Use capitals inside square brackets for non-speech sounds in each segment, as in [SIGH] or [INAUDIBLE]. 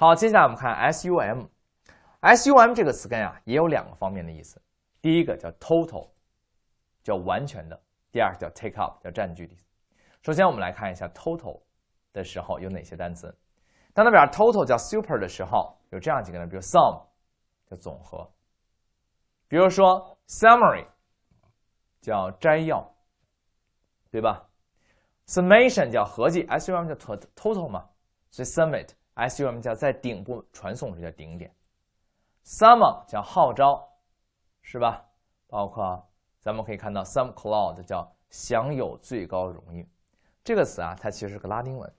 好，接下来我们看 sum，sum 这个词根啊，也有两个方面的意思。第一个叫 total，叫完全的；第二个叫 take up，叫占据的。首先我们来看一下 total 的时候有哪些单词。当它表示 total 叫 super 的时候，有这样几个呢，比如 sum 叫总和，比如说 summary 叫摘要，对吧？summation 叫合计，sum 叫 total 嘛，所以 summit。S U m 叫在顶部传送，这叫顶点。s u m m e 叫号召，是吧？包括咱们可以看到，some cloud 叫享有最高荣誉。这个词啊，它其实是个拉丁文。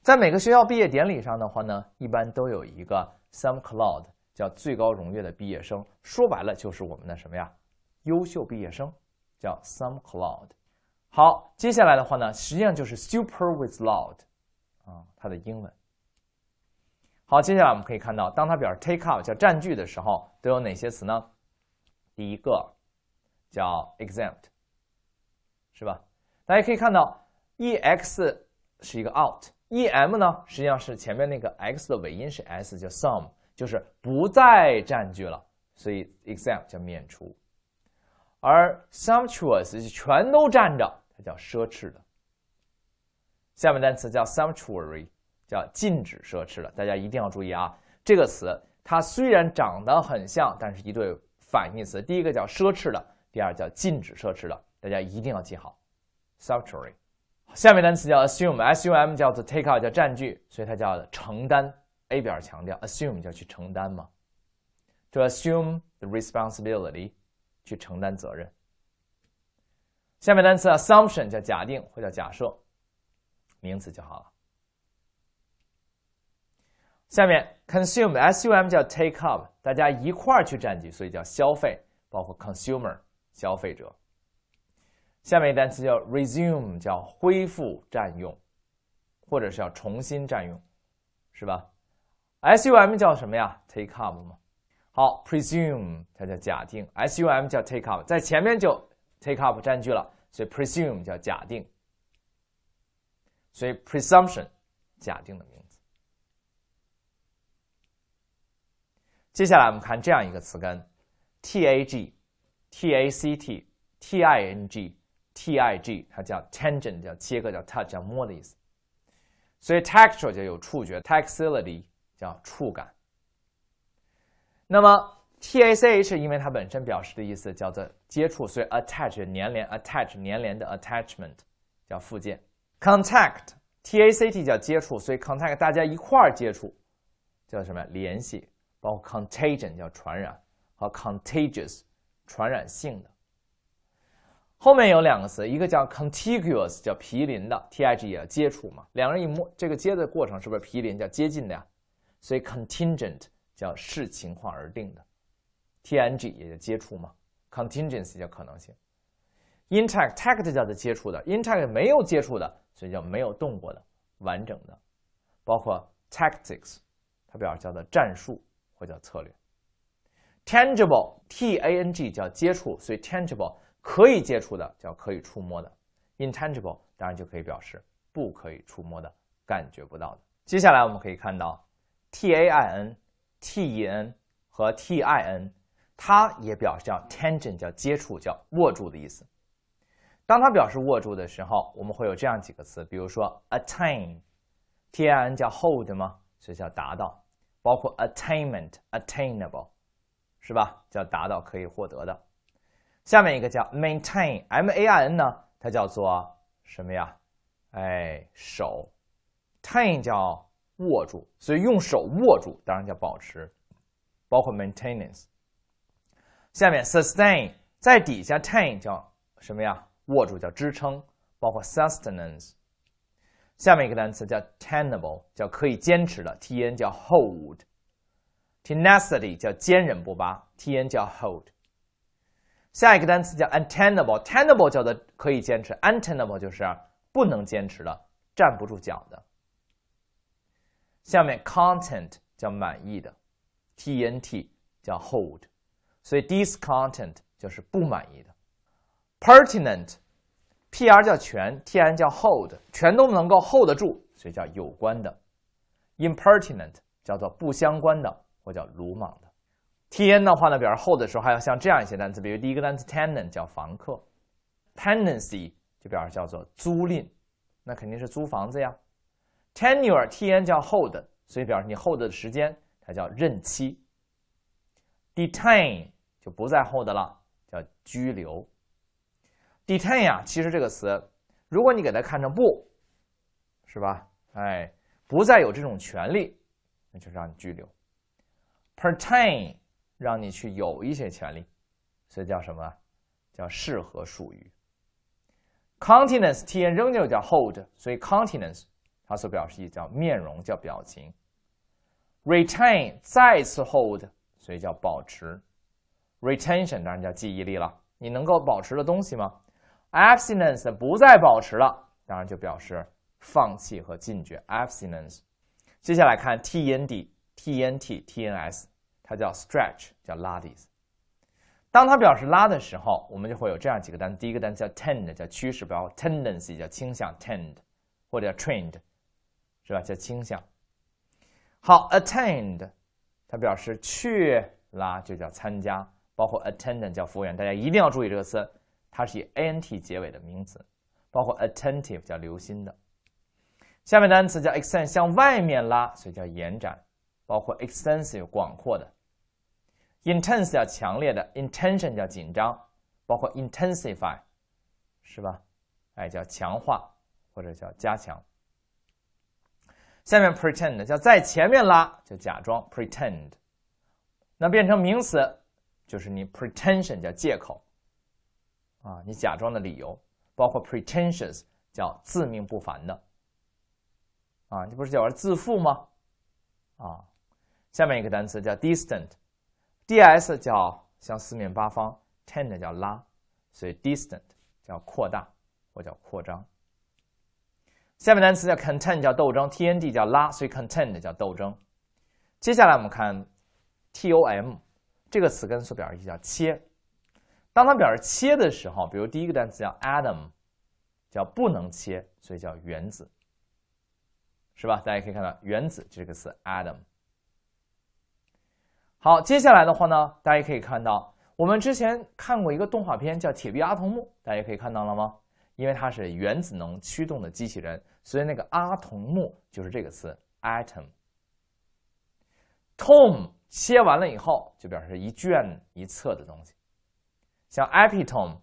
在每个学校毕业典礼上的话呢，一般都有一个 some cloud 叫最高荣誉的毕业生。说白了就是我们的什么呀？优秀毕业生叫 some cloud。好，接下来的话呢，实际上就是 super with loud 啊，它的英文。好，接下来我们可以看到，当它表示 take up 叫占据的时候，都有哪些词呢？第一个叫 exempt，是吧？大家可以看到，e x 是一个 out，e m 呢实际上是前面那个 x 的尾音是 s，叫 some，就是不再占据了，所以 exempt 叫免除，而 sumptuous 就全都占着，它叫奢侈的。下面单词叫 sumptuary。叫禁止奢侈了，大家一定要注意啊！这个词它虽然长得很像，但是一对反义词。第一个叫奢侈的，第二叫禁止奢侈的，大家一定要记好。Subtly，下面单词叫 assume，s-u-m [LAUGHS] 叫做 take out 叫占据，所以它叫承担。a 表强调，assume 叫去承担嘛？To assume the responsibility，去承担责任。下面单词 assumption 叫假定或叫假设，名词就好了。下面 consume 的 sum 叫 take up，大家一块儿去占据，所以叫消费，包括 consumer 消费者。下面一单词叫 resume，叫恢复占用，或者是要重新占用，是吧？sum 叫什么呀？take up 嘛。好，presume 它叫假定，sum 叫 take up，在前面就 take up 占据了，所以 presume 叫假定，所以 presumption 假定的名。接下来我们看这样一个词根，t a g，t a c t，t i n g，t i g，它叫 tangent，叫切割，叫 touch，叫摸的意思。所以 t e x t u r e 就有触觉 t a x t i l i t y 叫触感。那么 t a c h，因为它本身表示的意思叫做接触，所以 attach 粘连，attach 粘连的 attachment 叫附件，contact t a c t 叫接触，所以 contact 大家一块儿接触叫什么联系？包括 contagion 叫传染和 contagious 传染性的，后面有两个词，一个叫 contiguous 叫毗邻的，t-i-g 啊接触嘛，两人一摸这个接的过程是不是毗邻叫接近的呀？所以 contingent 叫视情况而定的，t-i-g 也就接触嘛，contingency 叫可能性，intact tact 叫做接触的，intact 没有接触的，所以叫没有动过的完整的，包括 tactics 它表示叫做战术。会叫策略，tangible t a n g 叫接触，所以 tangible 可以接触的叫可以触摸的，intangible 当然就可以表示不可以触摸的感觉不到的。接下来我们可以看到 t a i n t e n 和 t i n，它也表示叫 tangent 叫接触叫握住的意思。当它表示握住的时候，我们会有这样几个词，比如说 attain t i n 叫 hold 吗？所以叫达到。包括 attainment、attainable，是吧？叫达到、可以获得的。下面一个叫 maintain，M-A-I-N 呢？它叫做什么呀？哎，手，tain 叫握住，所以用手握住，当然叫保持。包括 maintenance。下面 sustain，在底下 tain 叫什么呀？握住叫支撑，包括 sustenance。下面一个单词叫 tenable，叫可以坚持的，t-n 叫 hold，tenacity 叫坚韧不拔，t-n 叫 hold。下一个单词叫 untenable，tenable 叫做可以坚持，untenable 就是不能坚持的，站不住脚的。下面 content 叫满意的，t-n-t 叫 hold，所以 discontent 就是不满意的，pertinent。P.R. 叫全，T.N. 叫 hold，全都能够 hold 住，所以叫有关的。Impertinent 叫做不相关的，或叫鲁莽的。T.N. 的话呢，表示 hold 的时候，还有像这样一些单词，比如第一个单词 tenant 叫房客，tenancy 就表示叫做租赁，那肯定是租房子呀。Tenure，T.N. 叫 hold，所以表示你 hold 的时间，它叫任期。Detain 就不再 hold 了，叫拘留。detain 呀，其实这个词，如果你给它看成不是吧，哎，不再有这种权利，那就是让你拘留；，pertain 让你去有一些权利，所以叫什么？叫适合术语。countenance，t n 仍旧叫 hold，所以 countenance 它所表示意叫面容，叫表情。retain 再次 hold，所以叫保持。retention 当然叫记忆力了，你能够保持的东西吗？Absence 不再保持了，当然就表示放弃和禁绝。Absence，接下来看 t n d t n t t n s，它叫 stretch，叫拉的意思。当它表示拉的时候，我们就会有这样几个单词。第一个单词叫 tend，叫趋势，表示 tendency，叫倾向，tend 或者叫 trained，是吧？叫倾向。好，attended，它表示去拉就叫参加，包括 attendant 叫服务员，大家一定要注意这个词。它是以 a n t 结尾的名词，包括 attentive 叫留心的。下面单词叫 extend 向外面拉，所以叫延展，包括 extensive 广阔的，intense 叫强烈的，intention 叫紧张，包括 intensify 是吧？哎，叫强化或者叫加强。下面 pretend 叫在前面拉，就假装 pretend，那变成名词就是你 p r e t e n s i o n 叫借口。啊，你假装的理由包括 pretentious，叫自命不凡的。啊，你不是叫自负吗？啊，下面一个单词叫 distant，d-s 叫向四面八方，tend 叫拉，所以 distant 叫扩大或叫扩张。下面单词叫 content 叫斗争，t-n-d 叫拉，所以 content 叫斗争。接下来我们看 t-o-m 这个词根所表示意叫切。当它表示切的时候，比如第一个单词叫 atom，叫不能切，所以叫原子，是吧？大家可以看到原子这个词 atom。好，接下来的话呢，大家可以看到我们之前看过一个动画片叫《铁臂阿童木》，大家可以看到了吗？因为它是原子能驱动的机器人，所以那个阿童木就是这个词 atom。t o m 切完了以后，就表示一卷一册的东西。像 epitome，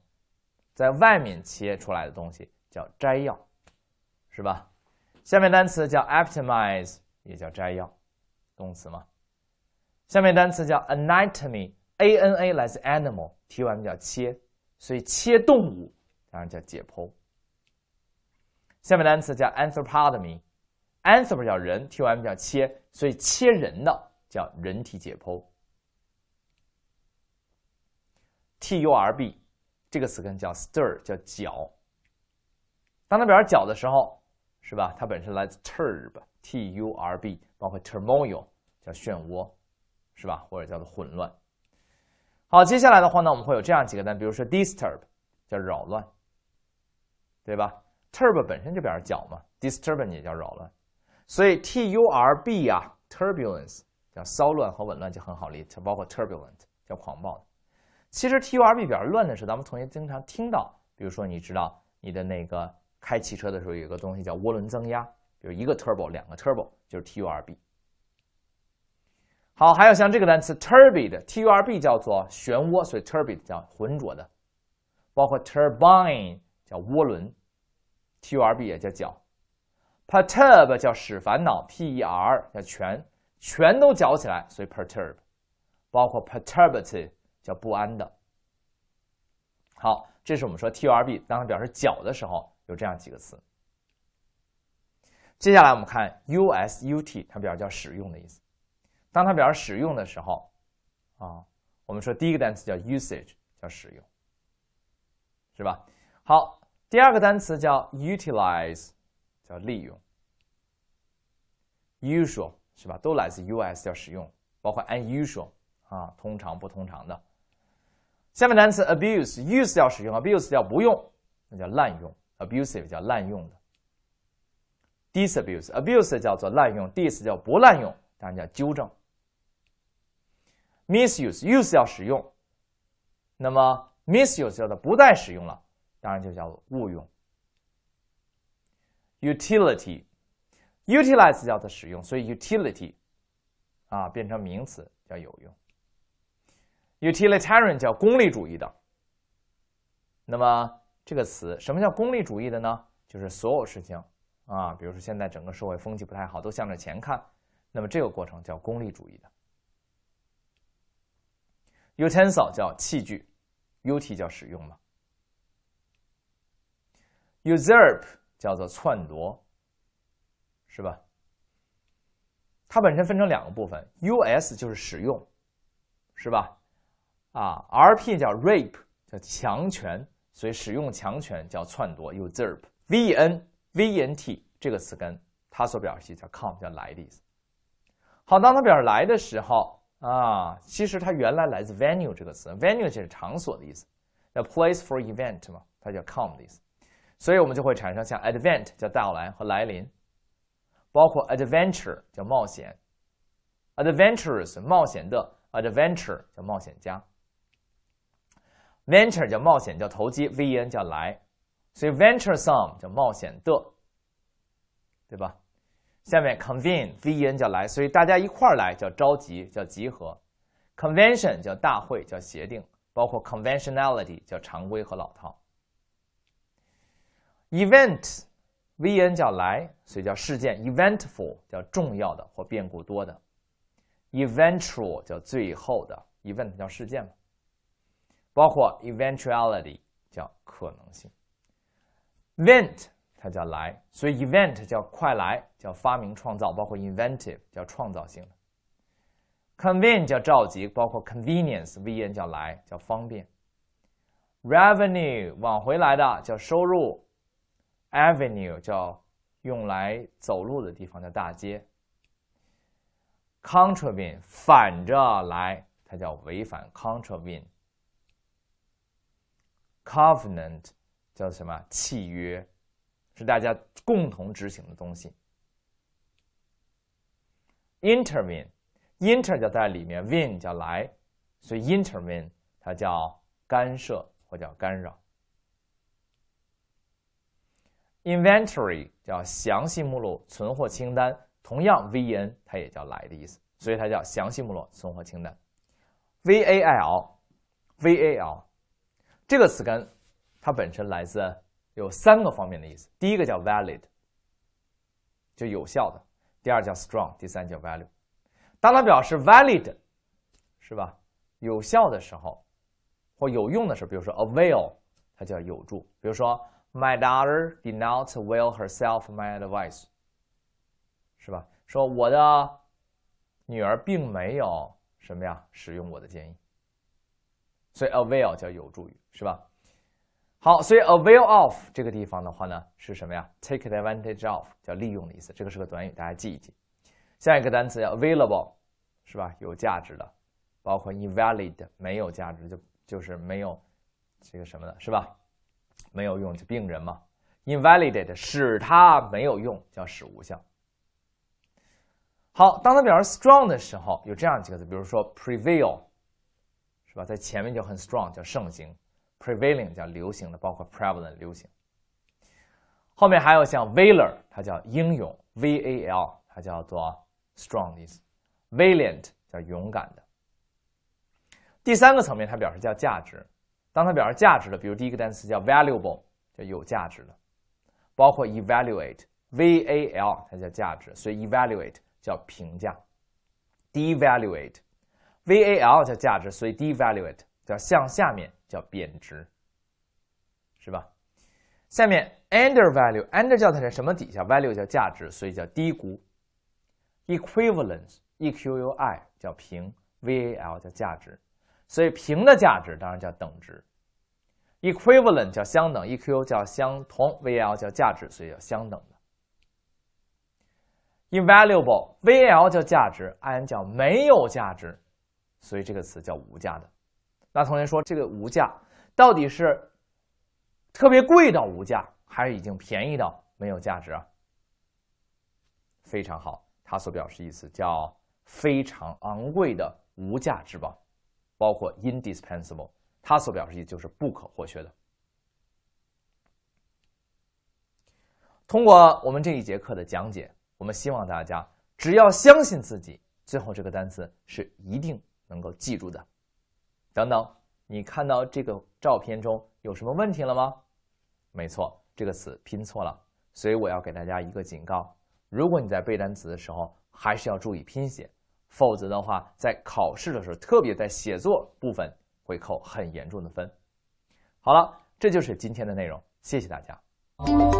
在外面切出来的东西叫摘要，是吧？下面单词叫 optimize，也叫摘要，动词嘛。下面单词叫 anatomy，A-N-A 来自 animal，T Y M 叫切，所以切动物当然叫解剖。下面单词叫 a n t h r o p o d o m y a n t h r o p 叫人，T Y M 叫切，所以切人的叫人体解剖。turb 这个词根叫 stir，叫搅。当它表示搅的时候，是吧？它本身来自 turb，turb 包括 t u r m o i l 叫漩涡，是吧？或者叫做混乱。好，接下来的话呢，我们会有这样几个单词，比如说 disturb，叫扰乱，对吧？turb 本身就表示搅嘛，disturb 也叫扰乱，所以 turb 啊，turbulence 叫骚乱和紊乱就很好理解，包括 turbulent 叫狂暴的。其实 T U R B 表示乱的是，咱们同学经常听到，比如说，你知道你的那个开汽车的时候有一个东西叫涡轮增压，比如一个 Turbo，两个 Turbo 就是 T U R B。好，还有像这个单词 Turbid，T U R B 叫做漩涡，所以 Turbid 叫浑浊的，包括 Turbine 叫涡轮，T U R B 也叫搅，perturb 叫使烦恼，P E R 叫全，全都搅起来，所以 perturb，包括 p e r t u r b a t i v e 叫不安的。好，这是我们说 turb，当它表示脚的时候，有这样几个词。接下来我们看 u s u t，它表示叫使用的意思。当它表示使用的时候，啊，我们说第一个单词叫 usage，叫使用，是吧？好，第二个单词叫 utilize，叫利用。usual 是吧？都来自 u s，叫使用，包括 unusual 啊，通常不通常的。下面单词，abuse，use 要使用，abuse 叫不用，那叫滥用，abusive 叫滥用的，disabuse，abuse 叫做滥用，dis 叫不滥用，当然叫纠正。misuse，use 要使用，那么 misuse 叫做不再使用了，当然就叫误用。utility，utilize 叫做使用，所以 utility，啊，变成名词叫有用。Utilitarian 叫功利主义的，那么这个词什么叫功利主义的呢？就是所有事情啊，比如说现在整个社会风气不太好，都向着钱看，那么这个过程叫功利主义的。Utensil 叫器具，ut 叫使用嘛。Usurp 叫做篡夺，是吧？它本身分成两个部分，us 就是使用，是吧？啊，R P 叫 rape 叫强权，所以使用强权叫篡夺。usurp V E N V E N T 这个词根，它所表示的思叫 come 叫来的意思。好，当它表示来的时候啊，其实它原来来自 venue 这个词，venue 就是场所的意思，那 place for event 嘛，它叫 come 的意思，所以我们就会产生像 advent 叫到来和来临，包括 adventure 叫冒险，adventurous 冒险的 a d v e n t u r e 叫冒险家。Venture 叫冒险，叫投机，V E N 叫来，所以 venture some 叫冒险的，对吧？下面 convene V E N 叫来，所以大家一块儿来叫召集，叫集合。Convention 叫大会，叫协定，包括 conventionality 叫常规和老套。Event V E N 叫来，所以叫事件。Eventful 叫重要的或变故多的。Eventual 叫最后的。Event 叫事件嘛。包括 eventuality 叫可能性 v e n t 它叫来，所以 event 叫快来，叫发明创造，包括 inventive 叫创造性的，convene 叫召集，包括 convenience v n 叫来叫方便，revenue 往回来的叫收入，avenue 叫用来走路的地方叫大街，contravene 反着来，它叫违反，contravene。Covenant 叫什么？契约是大家共同执行的东西。Intervene，inter 叫在里面，win 叫来，所以 intervene 它叫干涉或叫干扰。Inventory 叫详细目录、存货清单，同样 v e n 它也叫来的意思，所以它叫详细目录、存货清单。V a i l，v a l。这个词根，它本身来自有三个方面的意思。第一个叫 valid，就有效的；第二叫 strong；第三叫 value。当它表示 valid，是吧？有效的时候，或有用的时候，比如说 avail，它叫有助。比如说，My daughter did not avail herself f my advice，是吧？说我的女儿并没有什么呀，使用我的建议。所以 avail 叫有助于，是吧？好，所以 avail of 这个地方的话呢，是什么呀？Take advantage of 叫利用的意思，这个是个短语，大家记一记。下一个单词叫 available，是吧？有价值的，包括 invalid 没有价值，就就是没有这个什么的，是吧？没有用，就病人嘛。invalidate 使它没有用，叫使无效。好，当它表示 strong 的时候，有这样几个字，比如说 prevail。在前面就很 strong，叫盛行，prevailing，叫流行的，包括 prevalent 流行。后面还有像 v a l o r 它叫英勇，v a l，它叫做 strong 的意思，valiant 叫勇敢的。第三个层面，它表示叫价值，当它表示价值的，比如第一个单词叫 valuable，叫有价值的，包括 evaluate，v a l，它叫价值，所以 evaluate 叫评价，devaluate。V A L 叫价值，所以 devalue it 叫向下面叫贬值，是吧？下面 undervalue，under 叫它在什么底下？value 叫价值，所以叫低估。equivalence，E Q U I 叫平，V A L 叫价值，所以平的价值当然叫等值。equivalent 叫相等，E Q 叫相同，V A L 叫价值，所以叫相等的。invaluable，V A L 叫价值，I N 叫没有价值。所以这个词叫无价的。那同学说，这个无价到底是特别贵到无价，还是已经便宜到没有价值啊？非常好，它所表示意思叫非常昂贵的无价之宝，包括 indispensable，它所表示意就是不可或缺的。通过我们这一节课的讲解，我们希望大家只要相信自己，最后这个单词是一定。能够记住的，等等，你看到这个照片中有什么问题了吗？没错，这个词拼错了，所以我要给大家一个警告：如果你在背单词的时候还是要注意拼写，否则的话，在考试的时候，特别在写作部分会扣很严重的分。好了，这就是今天的内容，谢谢大家。